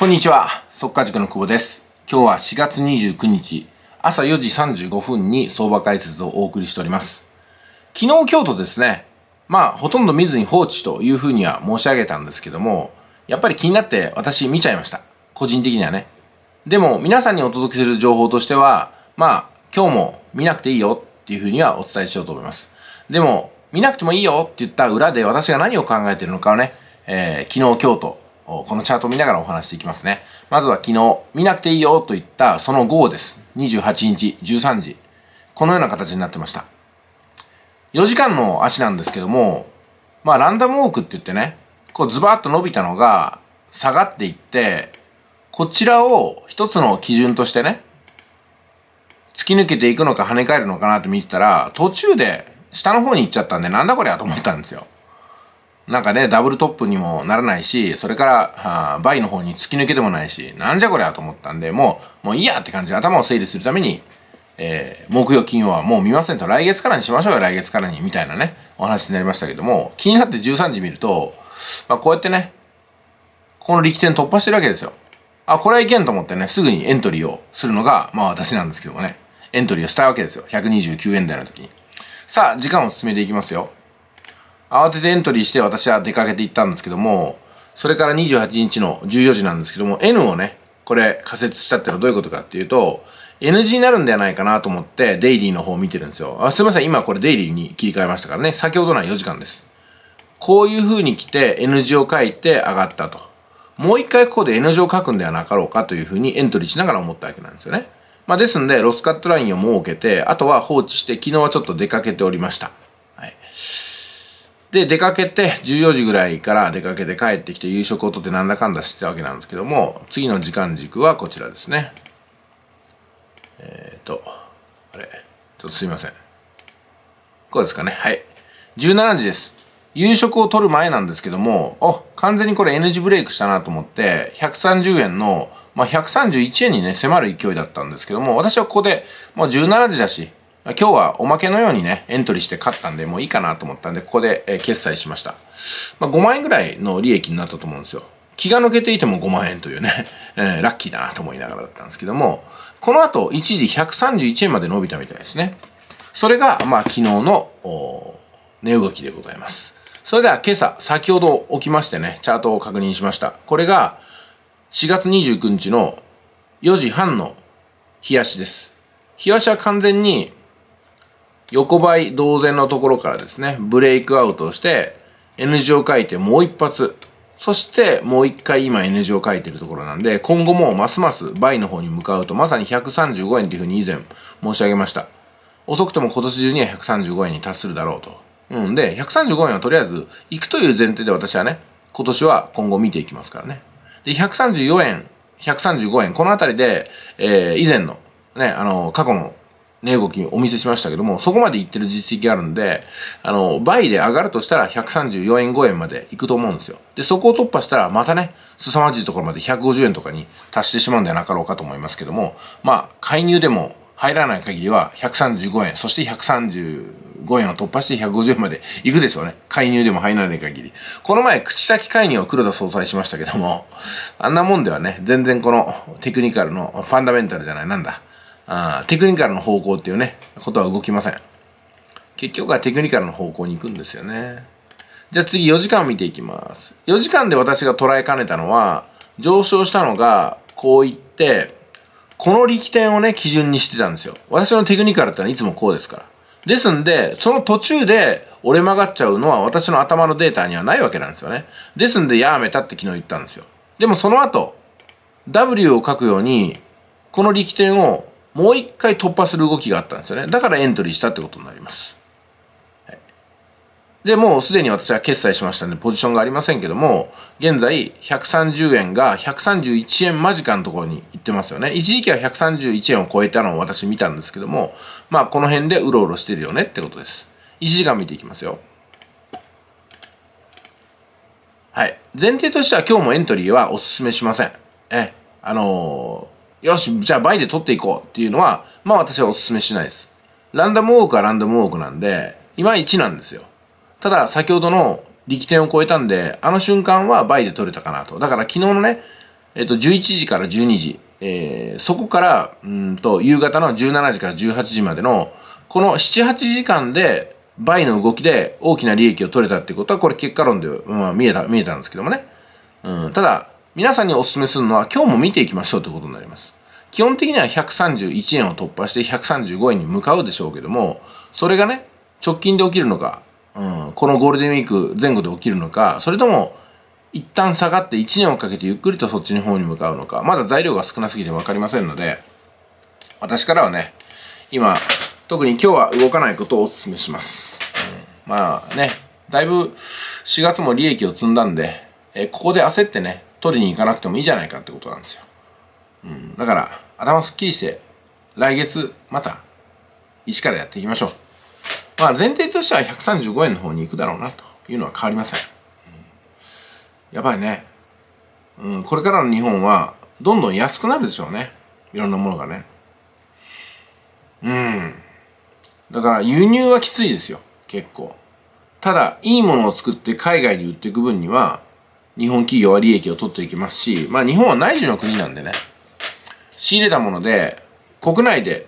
こんにちは、速稼塾の久保です。今日は4月29日、朝4時35分に相場解説をお送りしております。昨日、今日とですね、まあ、ほとんど見ずに放置というふうには申し上げたんですけども、やっぱり気になって私見ちゃいました。個人的にはね。でも、皆さんにお届けする情報としては、まあ、今日も見なくていいよっていうふうにはお伝えしようと思います。でも、見なくてもいいよって言った裏で私が何を考えてるのかをね、えー、昨日、今日とこのチャートを見ながらお話していきますね。まずは昨日、見なくていいよと言ったその後です。28日、13時。このような形になってました。4時間の足なんですけども、まあランダムウォークって言ってね、こうズバーッと伸びたのが下がっていって、こちらを一つの基準としてね、突き抜けていくのか跳ね返るのかなって見てたら、途中で下の方に行っちゃったんで、なんだこりゃと思ったんですよ。なんかね、ダブルトップにもならないし、それから、あイの方に突き抜けてもないし、なんじゃこりゃと思ったんで、もう、もういいやって感じで頭を整理するために、えー、木曜金曜はもう見ませんと、来月からにしましょうよ、来月からに、みたいなね、お話になりましたけども、気になって13時見ると、まあこうやってね、この力点突破してるわけですよ。あ、これはいけんと思ってね、すぐにエントリーをするのが、まあ私なんですけどもね、エントリーをしたわけですよ。129円台の時に。さあ、時間を進めていきますよ。慌ててエントリーして私は出かけていったんですけども、それから28日の14時なんですけども、N をね、これ仮説したってのはどういうことかっていうと、NG になるんではないかなと思って、デイリーの方を見てるんですよ。あすいません、今これデイリーに切り替えましたからね、先ほどの4時間です。こういう風に来て N 字を書いて上がったと。もう一回ここで N 字を書くんではなかろうかという風にエントリーしながら思ったわけなんですよね。まあ、ですんで、ロスカットラインを設けて、あとは放置して、昨日はちょっと出かけておりました。で、出かけて、14時ぐらいから出かけて帰ってきて夕食をとってなんだかんだしてたわけなんですけども、次の時間軸はこちらですね。えっ、ー、と、あれ、ちょっとすいません。こうですかね。はい。17時です。夕食を取る前なんですけども、あ、完全にこれ N 字ブレイクしたなと思って、130円の、まあ、131円にね、迫る勢いだったんですけども、私はここで、もう17時だし、今日はおまけのようにね、エントリーして買ったんで、もういいかなと思ったんで、ここで、え決済しました。まあ、5万円ぐらいの利益になったと思うんですよ。気が抜けていても5万円というね、えー、ラッキーだなと思いながらだったんですけども、この後、一時131円まで伸びたみたいですね。それが、まあ、昨日の、値動きでございます。それでは今朝、先ほど起きましてね、チャートを確認しました。これが、4月29日の4時半の日足です。日足は完全に横ばい同然のところからですね、ブレイクアウトして、N 字を書いてもう一発。そしてもう一回今 N 字を書いてるところなんで、今後もますます倍の方に向かうと、まさに135円というふうに以前申し上げました。遅くても今年中には135円に達するだろうと。うんで、135円はとりあえず行くという前提で私はね、今年は今後見ていきますからね。で、134円、135円、この辺りで、えー、以前の、ね、あの、過去の値動きお見せしましたけども、そこまでいってる実績あるんで、あの、倍で上がるとしたら134円5円までいくと思うんですよ。で、そこを突破したらまたね、凄まじいところまで150円とかに達してしまうんではなかろうかと思いますけども、まあ、介入でも入らない限りは135円、そして135円を突破して150円までいくでしょうね。介入でも入らない限り。この前、口先介入を黒田総裁しましたけども、あんなもんではね、全然このテクニカルのファンダメンタルじゃない、なんだ。あテクニカルの方向っていうね、ことは動きません。結局はテクニカルの方向に行くんですよね。じゃあ次4時間見ていきます。4時間で私が捉えかねたのは、上昇したのが、こういって、この力点をね、基準にしてたんですよ。私のテクニカルってのはいつもこうですから。ですんで、その途中で折れ曲がっちゃうのは私の頭のデータにはないわけなんですよね。ですんで、やめたって昨日言ったんですよ。でもその後、W を書くように、この力点をもう一回突破する動きがあったんですよね。だからエントリーしたってことになります。はい、で、もうすでに私は決済しましたんで、ポジションがありませんけども、現在130円が131円間近のところに行ってますよね。一時期は131円を超えたのを私見たんですけども、まあこの辺でうろうろしてるよねってことです。1時間見ていきますよ。はい。前提としては今日もエントリーはお勧めしません。え、あのーよし、じゃあ倍で取っていこうっていうのは、まあ私はお勧めしないです。ランダムウォークはランダムウォークなんで、今1なんですよ。ただ、先ほどの力点を超えたんで、あの瞬間は倍で取れたかなと。だから昨日のね、えっと、11時から12時、えー、そこから、うんと、夕方の17時から18時までの、この7、8時間で倍の動きで大きな利益を取れたってことは、これ結果論で、まあ、見えた、見えたんですけどもね。うん、ただ、皆さんにお勧めするのは今日も見ていきましょうということになります。基本的には131円を突破して135円に向かうでしょうけども、それがね、直近で起きるのか、うん、このゴールデンウィーク前後で起きるのか、それとも一旦下がって1年をかけてゆっくりとそっちの方に向かうのか、まだ材料が少なすぎてわかりませんので、私からはね、今、特に今日は動かないことをお勧めします。うん、まあね、だいぶ4月も利益を積んだんで、えここで焦ってね、取りに行かなくてもいいじゃないかってことなんですよ。うん、だから、頭すっきりして、来月また、一からやっていきましょう。まあ、前提としては135円の方に行くだろうなというのは変わりません。うん、やばいね。うん、これからの日本は、どんどん安くなるでしょうね。いろんなものがね。うん。だから、輸入はきついですよ。結構。ただ、いいものを作って海外に売っていく分には、日本企業は利益を取っていきますし、まあ日本は内需の国なんでね、仕入れたもので、国内で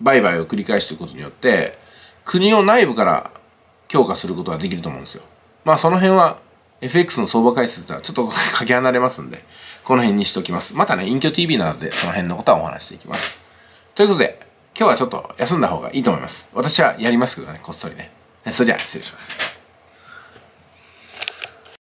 売買を繰り返していくことによって、国を内部から強化することができると思うんですよ。まあその辺は FX の相場解説はちょっと かけ離れますんで、この辺にしておきます。またね、隠居 TV などでその辺のことはお話していきます。ということで、今日はちょっと休んだ方がいいと思います。私はやりますけどね、こっそりね。それじゃあ失礼します。